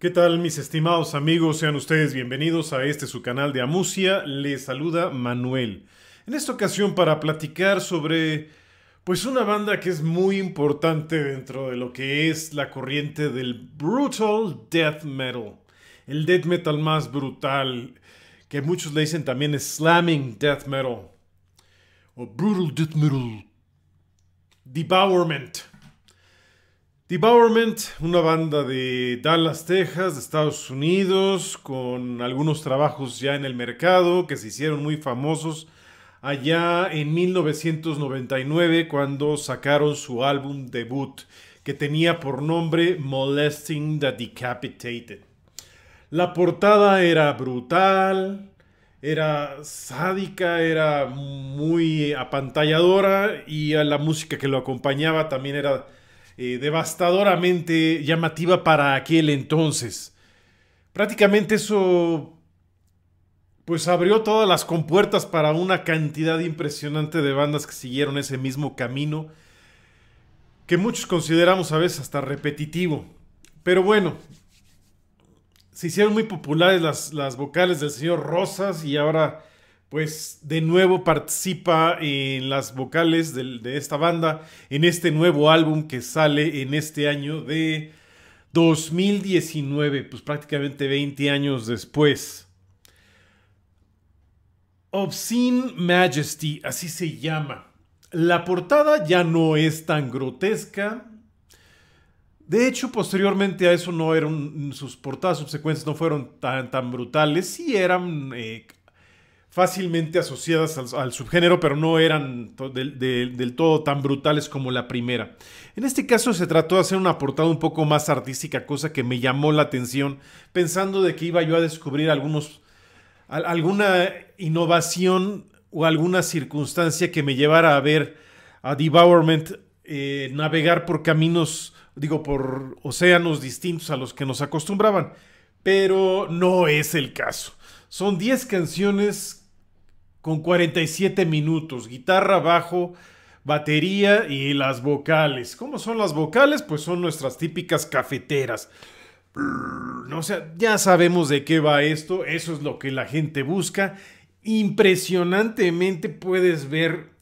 ¿Qué tal mis estimados amigos? Sean ustedes bienvenidos a este su canal de Amusia. Les saluda Manuel. En esta ocasión para platicar sobre pues una banda que es muy importante dentro de lo que es la corriente del brutal death metal. El death metal más brutal, que muchos le dicen también es slamming death metal o brutal death metal. Devourment. Devourment, una banda de Dallas, Texas, de Estados Unidos, con algunos trabajos ya en el mercado que se hicieron muy famosos allá en 1999 cuando sacaron su álbum debut que tenía por nombre Molesting the Decapitated. La portada era brutal, era sádica, era muy apantalladora y la música que lo acompañaba también era eh, devastadoramente llamativa para aquel entonces. Prácticamente eso pues abrió todas las compuertas para una cantidad impresionante de bandas que siguieron ese mismo camino, que muchos consideramos a veces hasta repetitivo. Pero bueno, se hicieron muy populares las, las vocales del señor Rosas y ahora pues de nuevo participa en las vocales de, esta banda en este nuevo álbum que sale en este año de 2019, pues prácticamente 20 años después. Obscene Majesty, así se llama. La portada ya no es tan grotesca. De hecho, posteriormente a eso no eran sus portadas subsecuentes no fueron tan, tan brutales, sí eran eh, fácilmente asociadas al, subgénero, pero no eran del, todo tan brutales como la primera. En este caso se trató de hacer una portada un poco más artística, cosa que me llamó la atención, pensando de que iba yo a descubrir algunos, alguna innovación o alguna circunstancia que me llevara a ver a Devourment eh, navegar por caminos, digo, por océanos distintos a los que nos acostumbraban. Pero no es el caso. Son 10 canciones con 47 minutos, guitarra, bajo, batería y las vocales. ¿Cómo son las vocales? Pues son nuestras típicas cafeteras. No, o sea, ya sabemos de qué va esto, eso es lo que la gente busca. Impresionantemente puedes ver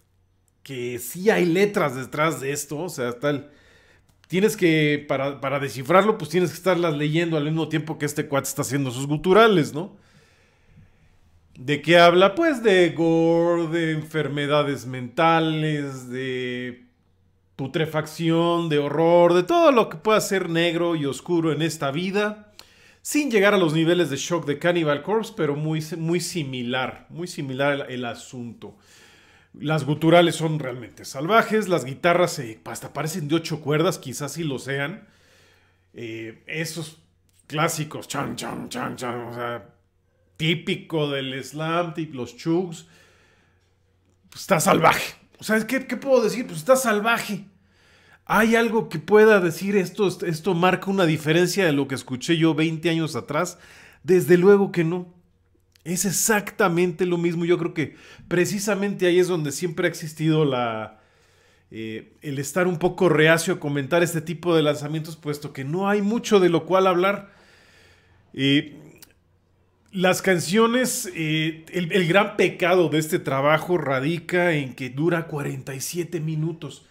que sí hay letras detrás de esto, o sea, tal. Tienes que, para, para descifrarlo, pues tienes que estarlas leyendo al mismo tiempo que este cuate está haciendo sus guturales, ¿no? ¿De qué habla? Pues de gore, de enfermedades mentales, de putrefacción, de horror, de todo lo que pueda ser negro y oscuro en esta vida, sin llegar a los niveles de shock de Cannibal Corpse, pero muy, muy similar, muy similar el, asunto. Las guturales son realmente salvajes, las guitarras hasta parecen de ocho cuerdas, quizás sí lo sean. Eh, esos clásicos, chan, chan, chan, chan, o sea, típico del slam, los chugs, pues, está salvaje. O ¿qué, puedo decir? Pues está salvaje. ¿Hay algo que pueda decir esto? Esto marca una diferencia de lo que escuché yo 20 años atrás. Desde luego que no. Es exactamente lo mismo. Yo creo que precisamente ahí es donde siempre ha existido la, eh, el estar un poco reacio a comentar este tipo de lanzamientos, puesto que no hay mucho de lo cual hablar. Y... Eh, las canciones, eh, el, gran pecado de este trabajo radica en que dura 47 minutos.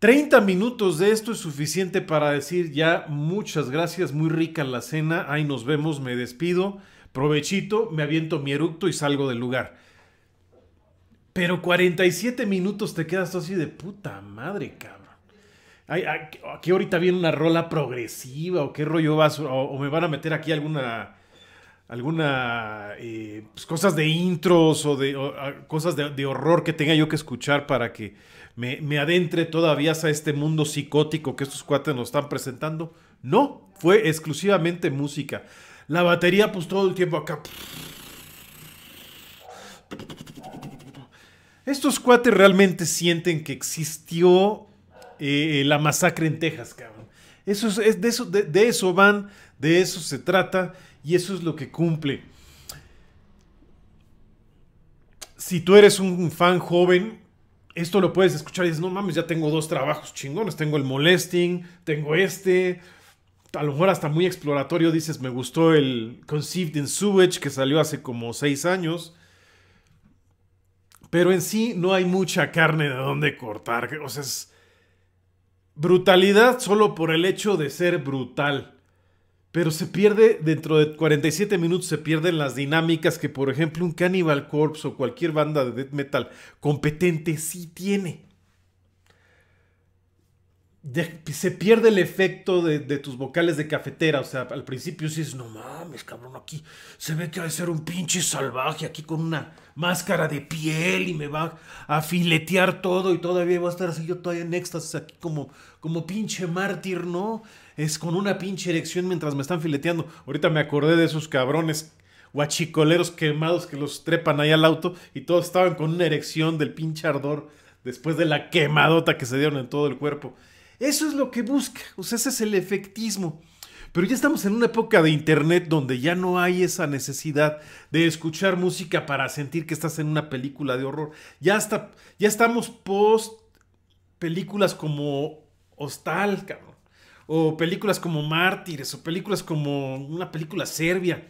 30 minutos de esto es suficiente para decir ya muchas gracias, muy rica la cena, ahí nos vemos, me despido, provechito, me aviento mi eructo y salgo del lugar. Pero 47 minutos te quedas así de puta madre, cabrón. Ay, aquí ah, ah, ahorita viene una rola progresiva o qué rollo vas, o me van a meter aquí alguna alguna eh, pues, cosas de intros o de cosas de, horror que tenga yo que escuchar para que me, adentre todavía a este mundo psicótico que estos cuates nos están presentando. No, fue exclusivamente música. La batería, pues todo el tiempo acá. Estos cuates realmente sienten que existió eh, la masacre en Texas, cabrón. Eso es, de, eso, de eso van, de eso se trata y eso es lo que cumple. Si tú eres un fan joven, esto lo puedes escuchar y dices, no mames, ya tengo dos trabajos chingones. Tengo el molesting, tengo este. A lo mejor hasta muy exploratorio dices, me gustó el Conceived in Sewage que salió hace como seis años. Pero en sí no hay mucha carne de dónde cortar. O sea, brutalidad solo por el hecho de ser brutal. Pero se pierde, dentro de 47 minutos se pierden las dinámicas que, por ejemplo, un Cannibal Corpse o cualquier banda de death metal competente sí tiene se pierde el efecto de, tus vocales de cafetera. O sea, al principio sí es, no mames, cabrón, aquí se ve que va a ser un pinche salvaje, aquí con una máscara de piel y me va a filetear todo y todavía va a estar así yo todavía en éxtasis, aquí como, como pinche mártir, ¿no? Es con una pinche erección mientras me están fileteando. Ahorita me acordé de esos cabrones guachicoleros quemados que los trepan ahí al auto y todos estaban con una erección del pinche ardor después de la quemadota que se dieron en todo el cuerpo. Eso es lo que busca, o sea, ese es el efectismo. Pero ya estamos en una época de internet donde ya no hay esa necesidad de escuchar música para sentir que estás en una película de horror. Ya, está. ya estamos post películas como Hostal, cabrón. O películas como Mártires, o películas como una película serbia.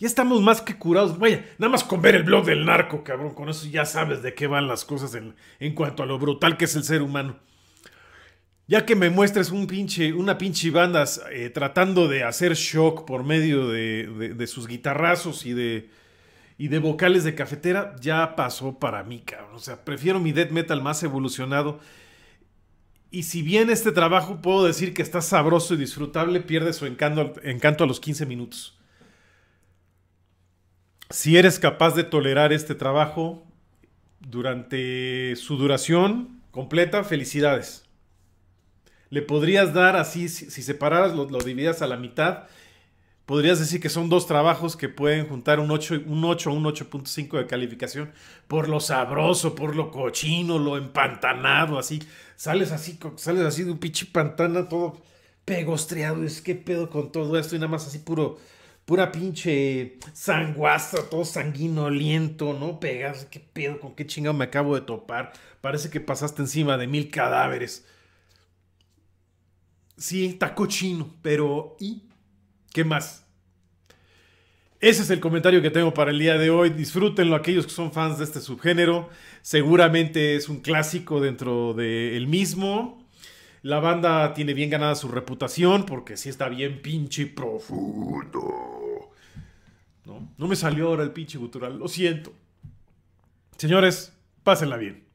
Ya estamos más que curados. Vaya, nada más con ver el blog del narco, cabrón. Con eso ya sabes de qué van las cosas en cuanto a lo brutal que es el ser humano. Ya que me muestres un una pinche banda eh, tratando de hacer shock por medio de, sus guitarrazos y de, y de vocales de cafetera, ya pasó para mí, cabrón. O sea, prefiero mi death metal más evolucionado. Y si bien este trabajo puedo decir que está sabroso y disfrutable, pierde su encanto, encanto a los 15 minutos. Si eres capaz de tolerar este trabajo durante su duración completa, felicidades le podrías dar así, si, separaras, lo, lo, a la mitad, podrías decir que son dos trabajos que pueden juntar un 8, un un 8.5 de calificación por lo sabroso, por lo cochino, lo empantanado, así. Sales así, sales así de un pinche pantana todo pegostreado, es que pedo con todo esto y nada más así puro pura pinche sanguastra, todo sanguinoliento, ¿no? Pegas, qué pedo, con qué chingado me acabo de topar. Parece que pasaste encima de mil cadáveres. Sí, está cochino, pero ¿y qué más? Ese es el comentario que tengo para el día de hoy. Disfrútenlo aquellos que son fans de este subgénero. Seguramente es un clásico dentro del mismo. La banda tiene bien ganada su reputación porque sí está bien pinche profundo. No, no me salió ahora el pinche gutural, lo siento. Señores, pásenla bien.